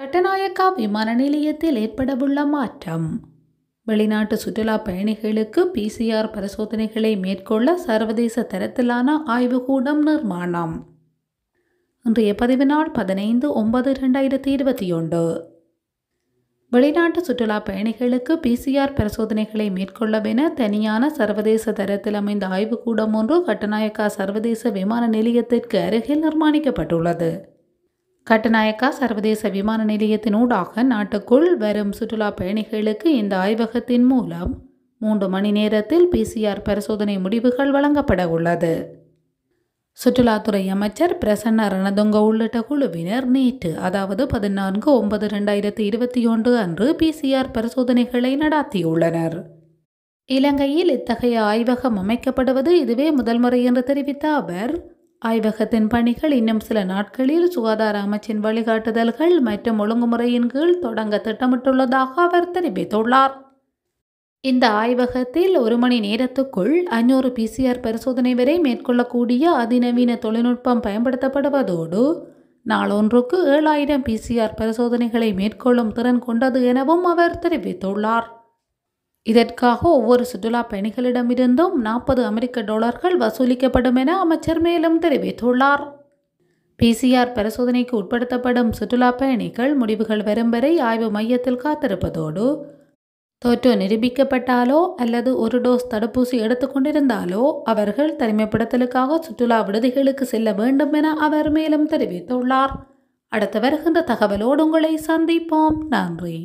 கட்டநாயக்கா விமான நிலையத்தில் ஏற்படவுள்ள மாற்றம் வெளிநாட்டு சுற்றுலா பயணிகளுக்கு பிசிஆர் பரிசோதனைகளை மேற்கொள்ள சர்வதேச தரத்திலான ஆய்வுக்கூடம் நிர்மாணம் இன்றைய பதிவு நாள் பதினைந்து ஒன்பது ரெண்டாயிரத்தி இருபத்தி ஒன்று வெளிநாட்டு சுற்றுலா பயணிகளுக்கு பிசிஆர் பரிசோதனைகளை மேற்கொள்ளவென தனியான சர்வதேச தரத்தில் அமைந்த ஆய்வுக்கூடம் ஒன்று கட்டநாயக்கா சர்வதேச விமான நிலையத்திற்கு அருகில் நிர்மாணிக்கப்பட்டுள்ளது கட்டநாயக்கா சர்வதேச விமான நிலையத்தினூடாக நாட்டுக்குள் வரும் சுற்றுலா பயணிகளுக்கு இந்த ஆய்வகத்தின் மூலம் மூன்று மணி நேரத்தில் பிசிஆர் பரிசோதனை முடிவுகள் வழங்கப்பட உள்ளது சுற்றுலாத்துறை அமைச்சர் பிரசன்ன ரணதுங்க உள்ளிட்ட குழுவினர் நேற்று அதாவது பதினான்கு ஒன்பது ரெண்டாயிரத்தி இருபத்தி ஒன்று அன்று பிசிஆர் பரிசோதனைகளை நடாத்தியுள்ளனர் இலங்கையில் இத்தகைய ஆய்வகம் அமைக்கப்படுவது இதுவே முதல் முறை என்று தெரிவித்த அவர் ஆய்வகத்தின் பணிகள் இன்னும் சில நாட்களில் சுகாதார அமைச்சின் வழிகாட்டுதல்கள் மற்றும் ஒழுங்குமுறையின் கீழ் தொடங்க திட்டமிட்டுள்ளதாக அவர் தெரிவித்துள்ளார் இந்த ஆய்வகத்தில் ஒரு மணி நேரத்துக்குள் அஞ்சூறு பிசிஆர் பரிசோதனை வரை மேற்கொள்ளக்கூடிய அதிநவீன தொழில்நுட்பம் பயன்படுத்தப்படுவதோடு நாளொன்றுக்கு ஏழாயிரம் பிசிஆர் பரிசோதனைகளை மேற்கொள்ளும் திறன் கொண்டது எனவும் அவர் தெரிவித்துள்ளார் இதற்காக ஒவ்வொரு சுற்றுலா பயணிகளிடமிருந்தும் நாற்பது அமெரிக்க டாலர்கள் வசூலிக்கப்படும் என அமைச்சர் மேலும் தெரிவித்துள்ளார் பிசிஆர் பரிசோதனைக்கு உட்படுத்தப்படும் சுற்றுலா பயணிகள் முடிவுகள் வரும் வரை ஆய்வு மையத்தில் காத்திருப்பதோடு தொற்று நிரூபிக்கப்பட்டாலோ அல்லது ஒரு டோஸ் தடுப்பூசி எடுத்துக்கொண்டிருந்தாலோ அவர்கள் தனிமைப்படுத்தலுக்காக சுற்றுலா விடுதிகளுக்கு செல்ல வேண்டும் என அவர் மேலும் தெரிவித்துள்ளார் அடுத்து வருகின்ற தகவலோடு உங்களை சந்திப்போம் நன்றி